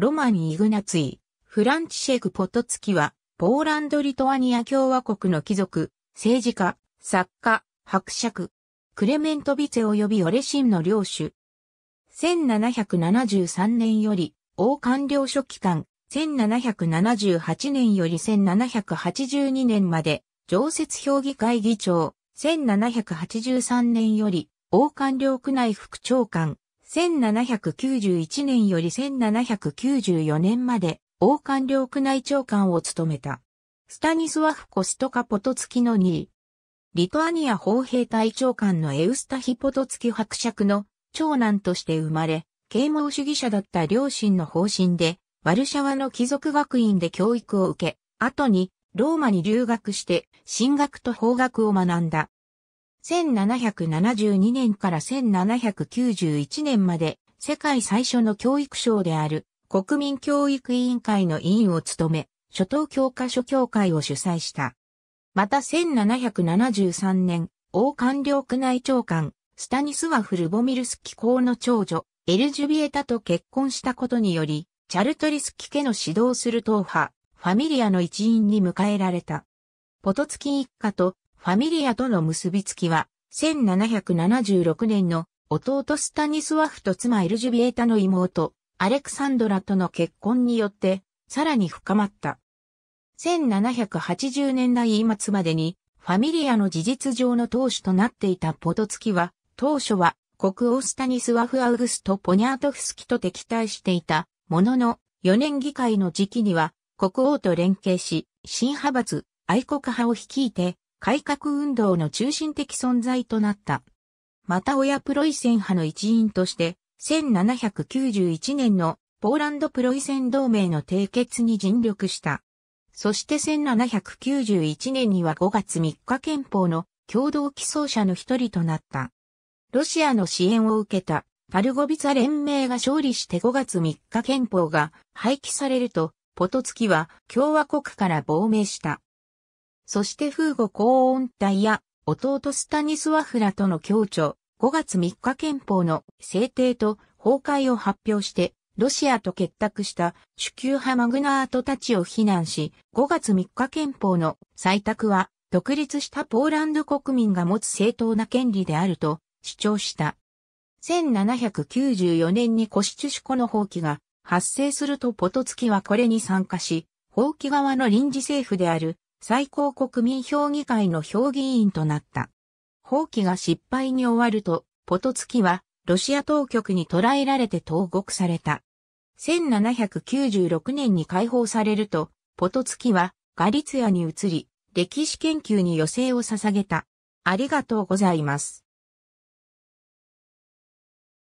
ロマン・イグナツィ、フランチシェク・ポトツキは、ポーランド・リトアニア共和国の貴族、政治家、作家、伯爵、クレメント・ビツェ及びオレシンの領主。1773年より、王官僚書期間、1778年より1782年まで、常設評議会議長、1783年より、王官僚区内副長官、1791年より1794年まで、王官僚宮内長官を務めた。スタニスワフ・コストカ・ポトツキの2位。リトアニア砲兵隊長官のエウスタヒ・ポトツキ伯爵の長男として生まれ、啓蒙主義者だった両親の方針で、ワルシャワの貴族学院で教育を受け、後にローマに留学して、進学と法学を学んだ。1772年から1791年まで世界最初の教育省である国民教育委員会の委員を務め、初等教科書協会を主催した。また1773年、王官僚区内長官、スタニスワフ・ルボミルスキ公の長女、エルジュビエタと結婚したことにより、チャルトリスキ家の指導する党派、ファミリアの一員に迎えられた。ポトツキ一家とファミリアとの結びつきは、1776年の弟スタニスワフと妻エルジュビエータの妹、アレクサンドラとの結婚によって、さらに深まった。1780年代末までに、ファミリアの事実上の当主となっていたポトツキは、当初は国王スタニスワフ・アウグスト・ポニャートフスキと敵対していた、ものの、4年議会の時期には、国王と連携し、新派閥、愛国派を率いて、改革運動の中心的存在となった。また親プロイセン派の一員として、1791年のポーランドプロイセン同盟の締結に尽力した。そして1791年には5月3日憲法の共同起草者の一人となった。ロシアの支援を受けたパルゴビザ連盟が勝利して5月3日憲法が廃棄されると、ポトツキは共和国から亡命した。そしてフーゴ高音隊や弟スタニスワフラとの協調、5月3日憲法の制定と崩壊を発表して、ロシアと結託した主級派マグナートたちを非難し、5月3日憲法の採択は、独立したポーランド国民が持つ正当な権利であると主張した。1794年にコシチュシコの放棄が発生するとポトツキはこれに参加し、放棄側の臨時政府である最高国民評議会の評議員となった。放棄が失敗に終わると、ポトツキはロシア当局に捕らえられて投獄された。1796年に解放されると、ポトツキはガリツヤに移り、歴史研究に余生を捧げた。ありがとうございます。